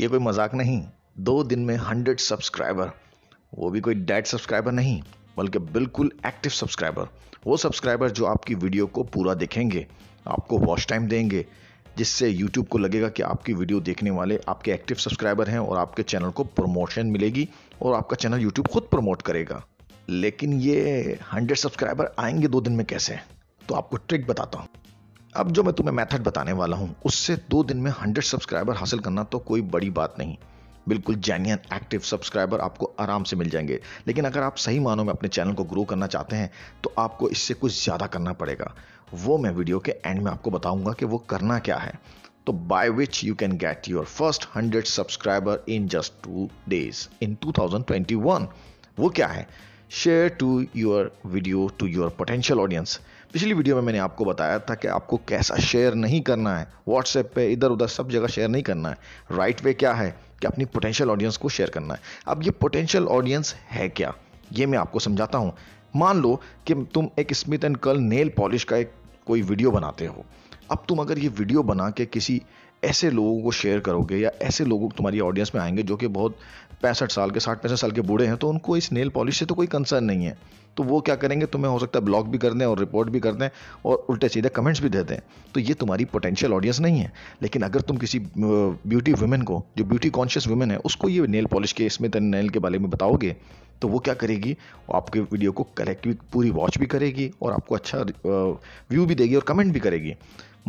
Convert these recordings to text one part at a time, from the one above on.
ये कोई मजाक नहीं दो दिन में हंड्रेड सब्सक्राइबर वो भी कोई डेड सब्सक्राइबर नहीं बल्कि बिल्कुल एक्टिव सब्सक्राइबर वो सब्सक्राइबर जो आपकी वीडियो को पूरा देखेंगे आपको वॉच टाइम देंगे जिससे YouTube को लगेगा कि आपकी वीडियो देखने वाले आपके एक्टिव सब्सक्राइबर हैं और आपके चैनल को प्रमोशन मिलेगी और आपका चैनल YouTube खुद प्रमोट करेगा लेकिन ये 100 सब्सक्राइबर आएंगे दो दिन में कैसे तो आपको ट्रिक बताता हूँ अब जो मैं तुम्हें मेथड बताने वाला हूँ उससे दो दिन में हंड्रेड सब्सक्राइबर हासिल करना तो कोई बड़ी बात नहीं बिल्कुल जेन्यन एक्टिव सब्सक्राइबर आपको आराम से मिल जाएंगे लेकिन अगर आप सही मानों में अपने चैनल को ग्रो करना चाहते हैं तो आपको इससे कुछ ज़्यादा करना पड़ेगा वो मैं वीडियो के एंड में आपको बताऊंगा कि वो करना क्या है तो by which you can get your first hundred subscriber in just two days in two वो क्या है share to your video to your potential audience पिछली वीडियो में मैंने आपको बताया था कि आपको कैसा शेयर नहीं करना है व्हाट्सएप पे इधर उधर सब जगह शेयर नहीं करना है राइट right वे क्या है कि अपनी पोटेंशियल ऑडियंस को शेयर करना है अब ये पोटेंशियल ऑडियंस है क्या ये मैं आपको समझाता हूँ मान लो कि तुम एक smith and curl nail polish का एक कोई वीडियो बनाते हो अब तुम अगर ये वीडियो बना के किसी ऐसे लोगों को शेयर करोगे या ऐसे लोगों तुम्हारी ऑडियंस में आएंगे जो कि बहुत पैंसठ साल के साठ पैंसठ साल के बूढ़े हैं तो उनको इस नेल पॉलिश से तो कोई कंसर्न नहीं है तो वो क्या करेंगे तुम्हें हो सकता है ब्लॉग भी कर दें और रिपोर्ट भी कर दें और उल्टे सीधे कमेंट्स भी दे दें तो ये तुम्हारी पोटेंशियल ऑडियंस नहीं है लेकिन अगर तुम किसी ब्यूटी वुमेन को जो ब्यूटी कॉन्शियस वुमेन है उसको ये नेल पॉलिश के इसमें नेल के बारे में बताओगे तो वो क्या करेगी आपके वीडियो को करेक्ट भी पूरी वॉच भी करेगी और आपको अच्छा व्यू भी देगी और कमेंट भी करेगी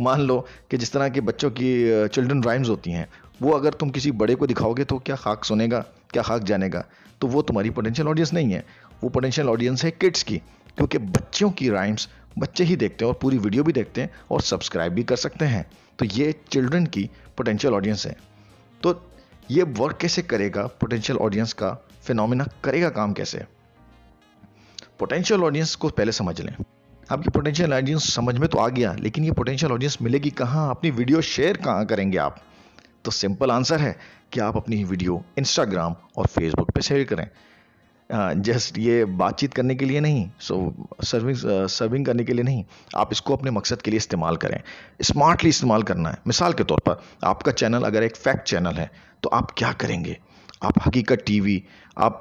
मान लो कि जिस तरह के बच्चों की चिल्ड्रन राइम्स होती हैं वो अगर तुम किसी बड़े को दिखाओगे तो क्या खाक सुनेगा क्या खाक जानेगा तो वो तुम्हारी पोटेंशियल ऑडियंस नहीं है वो पोटेंशियल ऑडियंस है किड्स की क्योंकि बच्चों की राइम्स बच्चे ही देखते हैं और पूरी वीडियो भी देखते हैं और सब्सक्राइब भी कर सकते हैं तो ये चिल्ड्रन की पोटेंशियल ऑडियंस है तो ये वर्क कैसे करेगा पोटेंशियल ऑडियंस का फिनोमिना करेगा काम कैसे पोटेंशियल ऑडियंस को पहले समझ लें आपकी पोटेंशियल ऑडियंस समझ में तो आ गया लेकिन ये पोटेंशियल ऑडियंस मिलेगी कहाँ अपनी वीडियो शेयर कहाँ करेंगे आप तो सिंपल आंसर है कि आप अपनी वीडियो इंस्टाग्राम और फेसबुक पे शेयर करें जस्ट ये बातचीत करने के लिए नहीं सो सर्विंग सर्विंग करने के लिए नहीं आप इसको अपने मकसद के लिए इस्तेमाल करें स्मार्टली इस्तेमाल करना है मिसाल के तौर पर आपका चैनल अगर एक फैक्ट चैनल है तो आप क्या करेंगे आप हकीकत टीवी आप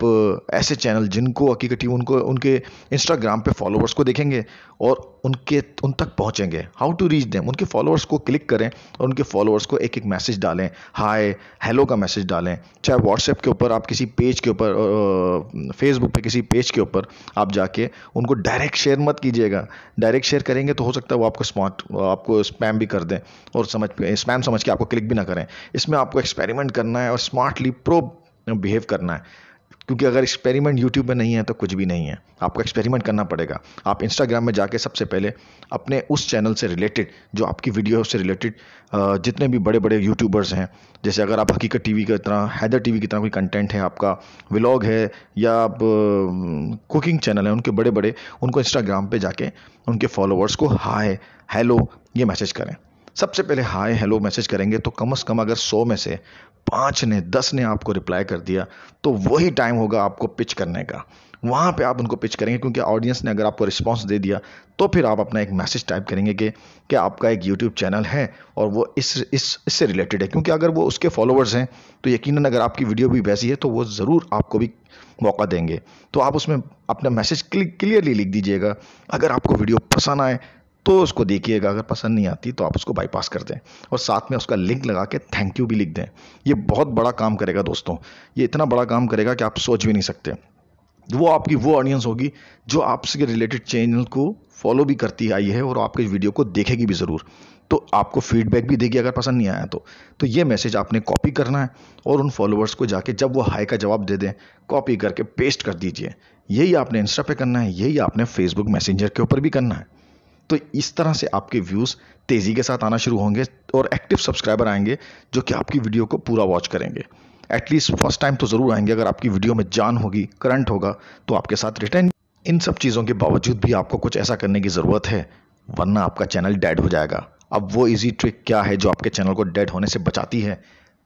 ऐसे चैनल जिनको हकीकत टीवी उनको उनके इंस्टाग्राम पे फॉलोवर्स को देखेंगे और उनके उन तक पहुंचेंगे हाउ टू रीच देम उनके फॉलोअर्स को क्लिक करें और उनके फॉलोअर्स को एक एक मैसेज डालें हाय हेलो का मैसेज डालें चाहे व्हाट्सएप के ऊपर आप किसी पेज के ऊपर फेसबुक पे किसी पेज के ऊपर आप जाके उनको डायरेक्ट शेयर मत कीजिएगा डायरेक्ट शेयर करेंगे तो हो सकता है वो आपको स्मार्ट आपको स्पैम भी कर दें और समझ स्पैम समझ के आपको क्लिक भी ना करें इसमें आपको एक्सपेरिमेंट करना है और स्मार्टली प्रो बिहेव करना है क्योंकि अगर एक्सपेरिमेंट यूट्यूब में नहीं है तो कुछ भी नहीं है आपको एक्सपेरिमेंट करना पड़ेगा आप इंस्टाग्राम में जाके सबसे पहले अपने उस चैनल से रिलेटेड जो आपकी वीडियो से रिलेटेड जितने भी बड़े बड़े यूट्यूबर्स हैं जैसे अगर आप हकीकत टीवी की तरह हैदर टीवी की तरह कोई कंटेंट है आपका व्लॉग है या आप कुकिंग चैनल है उनके बड़े बड़े उनको इंस्टाग्राम पर जाके उनके फॉलोअर्स को हाय हेलो ये मैसेज करें सबसे पहले हाय हेलो मैसेज करेंगे तो कम से कम अगर सौ में से पाँच ने दस ने आपको रिप्लाई कर दिया तो वही टाइम होगा आपको पिच करने का वहाँ पे आप उनको पिच करेंगे क्योंकि ऑडियंस ने अगर आपको रिस्पांस दे दिया तो फिर आप अपना एक मैसेज टाइप करेंगे कि क्या आपका एक यूट्यूब चैनल है और वो इस इस इससे रिलेटेड है क्योंकि अगर वो उसके फॉलोअर्स हैं तो यकीनन अगर आपकी वीडियो भी वैसी है तो वो ज़रूर आपको भी मौका देंगे तो आप उसमें अपना मैसेज क्लियरली लिख दीजिएगा अगर आपको वीडियो पसंद आए तो उसको देखिएगा अगर पसंद नहीं आती तो आप उसको बाईपास कर दें और साथ में उसका लिंक लगा के थैंक यू भी लिख दें ये बहुत बड़ा काम करेगा दोस्तों ये इतना बड़ा काम करेगा कि आप सोच भी नहीं सकते वो आपकी वो ऑडियंस होगी जो आपसे रिलेटेड चैनल को फॉलो भी करती आई है और आपके वीडियो को देखेगी भी ज़रूर तो आपको फीडबैक भी देगी अगर पसंद नहीं आया तो तो ये मैसेज आपने कॉपी करना है और उन फॉलोअर्स को जाके जब वो हाई का जवाब दे दें कॉपी करके पेस्ट कर दीजिए यही आपने इंस्टा पे करना है यही आपने फेसबुक मैसेंजर के ऊपर भी करना है तो इस तरह से आपके व्यूज़ तेज़ी के साथ आना शुरू होंगे और एक्टिव सब्सक्राइबर आएंगे जो कि आपकी वीडियो को पूरा वॉच करेंगे एटलीस्ट फर्स्ट टाइम तो ज़रूर आएंगे अगर आपकी वीडियो में जान होगी करंट होगा तो आपके साथ रिटर्न इन सब चीज़ों के बावजूद भी आपको कुछ ऐसा करने की ज़रूरत है वरना आपका चैनल डेड हो जाएगा अब वो इजी ट्रिक क्या है जो आपके चैनल को डेड होने से बचाती है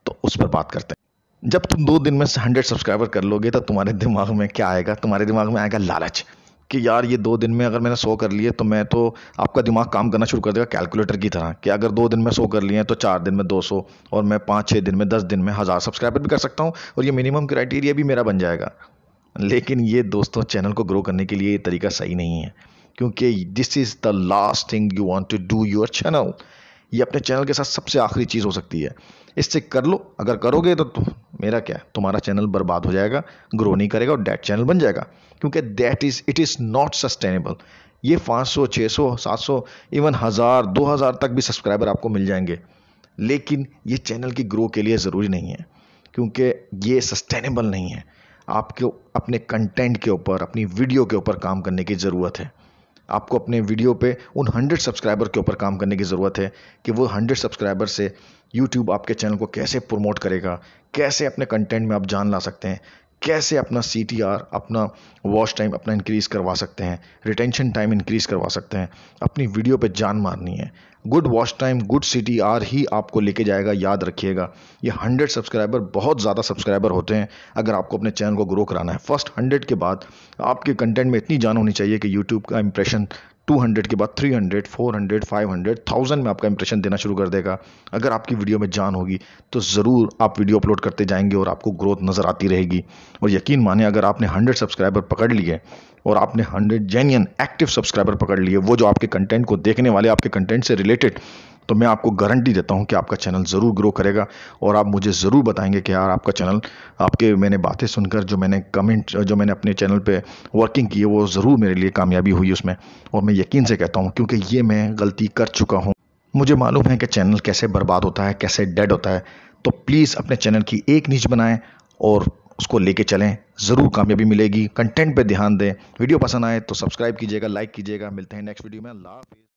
तो उस पर बात करते हैं जब तुम दो दिन में हंड्रेड सब्सक्राइबर कर लोगे तो तुम्हारे दिमाग में क्या आएगा तुम्हारे दिमाग में आएगा लालच कि यार ये दो दिन में अगर मैंने सौ कर लिए तो मैं तो आपका दिमाग काम करना शुरू कर देगा कैलकुलेटर की तरह कि अगर दो दिन में सौ कर लिए हैं तो चार दिन में दो सौ और मैं पाँच छः दिन में दस दिन में हज़ार सब्सक्राइबर भी कर सकता हूँ और ये मिनिमम क्राइटेरिया भी मेरा बन जाएगा लेकिन ये दोस्तों चैनल को ग्रो करने के लिए ये तरीका सही नहीं है क्योंकि this is the last thing you want to do your channel ये अपने चैनल के साथ सबसे आखिरी चीज़ हो सकती है इससे कर लो अगर करोगे तो मेरा क्या है तुम्हारा चैनल बर्बाद हो जाएगा ग्रो नहीं करेगा और डेट चैनल बन जाएगा क्योंकि that is it is not sustainable ये 500 600 700 इवन हज़ार दो हज़ार तक भी सब्सक्राइबर आपको मिल जाएंगे लेकिन ये चैनल की ग्रो के लिए ज़रूरी नहीं है क्योंकि ये सस्टेनेबल नहीं है आपको अपने कंटेंट के ऊपर अपनी वीडियो के ऊपर काम करने की ज़रूरत है आपको अपने वीडियो पे उन हंड्रेड सब्सक्राइबर के ऊपर काम करने की ज़रूरत है कि वो हंड्रेड सब्सक्राइबर से यूट्यूब आपके चैनल को कैसे प्रमोट करेगा कैसे अपने कंटेंट में आप जान ला सकते हैं कैसे अपना सी अपना वॉच टाइम अपना इंक्रीज़ करवा सकते हैं रिटेंशन टाइम इंक्रीज़ करवा सकते हैं अपनी वीडियो पे जान मारनी है गुड वॉच टाइम गुड सी ही आपको लेके जाएगा याद रखिएगा ये हंड्रेड सब्सक्राइबर बहुत ज़्यादा सब्सक्राइबर होते हैं अगर आपको अपने चैनल को ग्रो कराना है फर्स्ट हंड्रेड के बाद आपके कंटेंट में इतनी जान होनी चाहिए कि यूट्यूब का इंप्रेशन 200 के बाद 300 400 500 1000 में आपका इंप्रेशन देना शुरू कर देगा अगर आपकी वीडियो में जान होगी तो ज़रूर आप वीडियो अपलोड करते जाएंगे और आपको ग्रोथ नज़र आती रहेगी और यकीन माने अगर आपने 100 सब्सक्राइबर पकड़ लिए और आपने 100 जेन्यन एक्टिव सब्सक्राइबर पकड़ लिए वो जो आपके कंटेंट को देखने वाले आपके कंटेंट से रिलेटेड तो मैं आपको गारंटी देता हूँ कि आपका चैनल ज़रूर ग्रो करेगा और आप मुझे ज़रूर बताएंगे कि यार आपका चैनल आपके मैंने बातें सुनकर जो मैंने कमेंट जो मैंने अपने चैनल पर वर्किंग की है वो ज़रूर मेरे लिए कामयाबी हुई उसमें और मैं यकीन से कहता हूँ क्योंकि ये मैं गलती कर चुका हूँ मुझे मालूम है कि चैनल कैसे बर्बाद होता है कैसे डेड होता है तो प्लीज़ अपने चैनल की एक नीच बनाएं और उसको लेके चलें ज़रूर कामयाबी मिलेगी कंटेंट पे ध्यान दें वीडियो पसंद आए तो सब्सक्राइब कीजिएगा लाइक कीजिएगा मिलते हैं नेक्स्ट वीडियो में अल्लाह